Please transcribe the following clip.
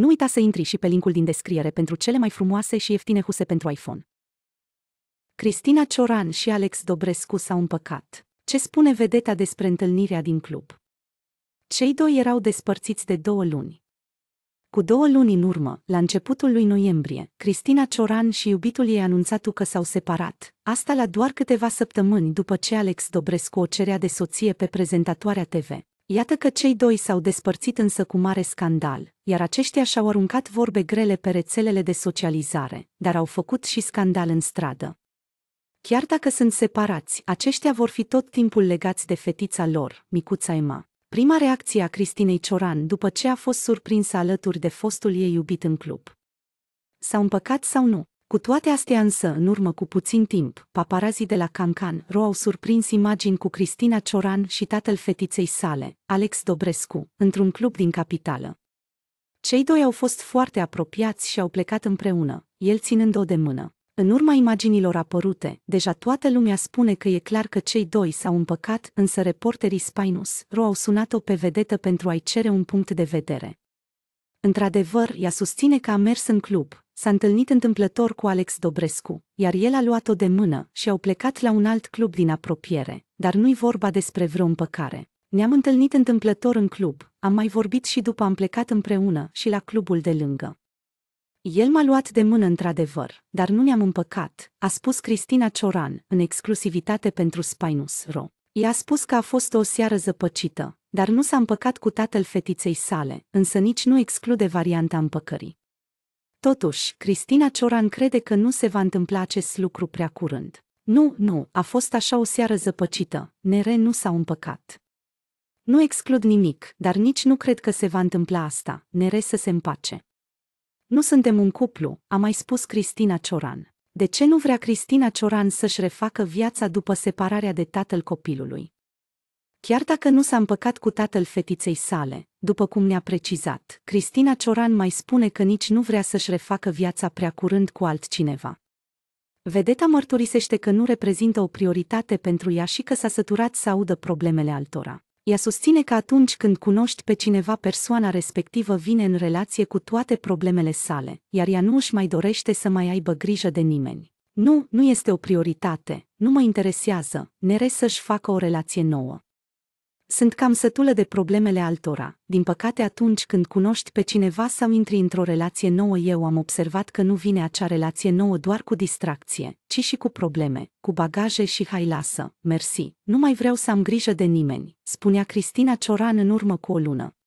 Nu uita să intri și pe linkul din descriere pentru cele mai frumoase și ieftine huse pentru iPhone. Cristina Cioran și Alex Dobrescu s-au împăcat. Ce spune vedeta despre întâlnirea din club? Cei doi erau despărțiți de două luni. Cu două luni în urmă, la începutul lui noiembrie, Cristina Cioran și iubitul ei anunțatu că s-au separat, asta la doar câteva săptămâni după ce Alex Dobrescu o cerea de soție pe prezentatoarea TV. Iată că cei doi s-au despărțit însă cu mare scandal, iar aceștia și-au aruncat vorbe grele pe rețelele de socializare, dar au făcut și scandal în stradă. Chiar dacă sunt separați, aceștia vor fi tot timpul legați de fetița lor, micuța Emma. Prima reacție a Cristinei Cioran după ce a fost surprinsă alături de fostul ei iubit în club. S-au împăcat sau nu? Cu toate astea însă, în urmă cu puțin timp, paparazii de la Cancan Ro au surprins imagini cu Cristina Cioran și tatăl fetiței sale, Alex Dobrescu, într-un club din capitală. Cei doi au fost foarte apropiați și au plecat împreună, el ținând-o de mână. În urma imaginilor apărute, deja toată lumea spune că e clar că cei doi s-au împăcat, însă reporterii Spinus Ro au sunat-o pe vedetă pentru a-i cere un punct de vedere. Într-adevăr, ea susține că a mers în club, s-a întâlnit întâmplător cu Alex Dobrescu, iar el a luat-o de mână și au plecat la un alt club din apropiere, dar nu-i vorba despre vreo împăcare. Ne-am întâlnit întâmplător în club, am mai vorbit și după am plecat împreună și la clubul de lângă. El m-a luat de mână într-adevăr, dar nu ne-am împăcat, a spus Cristina Cioran, în exclusivitate pentru Spinus Ro. I-a spus că a fost o seară zăpăcită, dar nu s-a împăcat cu tatăl fetiței sale, însă nici nu exclude varianta împăcării. Totuși, Cristina Cioran crede că nu se va întâmpla acest lucru prea curând. Nu, nu, a fost așa o seară zăpăcită, Nere nu s-a împăcat. Nu exclud nimic, dar nici nu cred că se va întâmpla asta, Nere să se împace. Nu suntem un cuplu, a mai spus Cristina Cioran. De ce nu vrea Cristina Cioran să-și refacă viața după separarea de tatăl copilului? Chiar dacă nu s-a împăcat cu tatăl fetiței sale, după cum ne-a precizat, Cristina Cioran mai spune că nici nu vrea să-și refacă viața prea curând cu altcineva. Vedeta mărturisește că nu reprezintă o prioritate pentru ea și că s-a săturat să audă problemele altora. Ea susține că atunci când cunoști pe cineva, persoana respectivă vine în relație cu toate problemele sale, iar ea nu își mai dorește să mai aibă grijă de nimeni. Nu, nu este o prioritate, nu mă interesează, nere să-și facă o relație nouă. Sunt cam sătulă de problemele altora. Din păcate, atunci când cunoști pe cineva sau intri într-o relație nouă, eu am observat că nu vine acea relație nouă doar cu distracție, ci și cu probleme, cu bagaje și hai lasă, mersi. Nu mai vreau să am grijă de nimeni, spunea Cristina Cioran în urmă cu o lună.